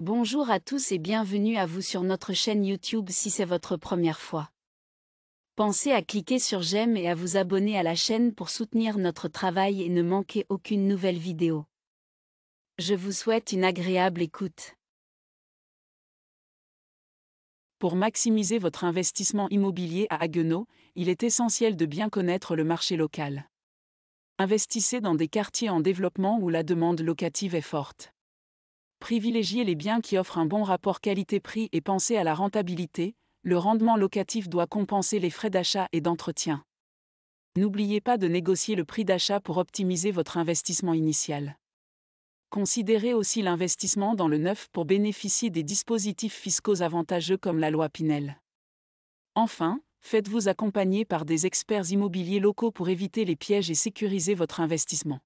Bonjour à tous et bienvenue à vous sur notre chaîne YouTube si c'est votre première fois. Pensez à cliquer sur j'aime et à vous abonner à la chaîne pour soutenir notre travail et ne manquer aucune nouvelle vidéo. Je vous souhaite une agréable écoute. Pour maximiser votre investissement immobilier à Haguenau, il est essentiel de bien connaître le marché local. Investissez dans des quartiers en développement où la demande locative est forte. Privilégiez les biens qui offrent un bon rapport qualité-prix et pensez à la rentabilité, le rendement locatif doit compenser les frais d'achat et d'entretien. N'oubliez pas de négocier le prix d'achat pour optimiser votre investissement initial. Considérez aussi l'investissement dans le neuf pour bénéficier des dispositifs fiscaux avantageux comme la loi Pinel. Enfin, faites-vous accompagner par des experts immobiliers locaux pour éviter les pièges et sécuriser votre investissement.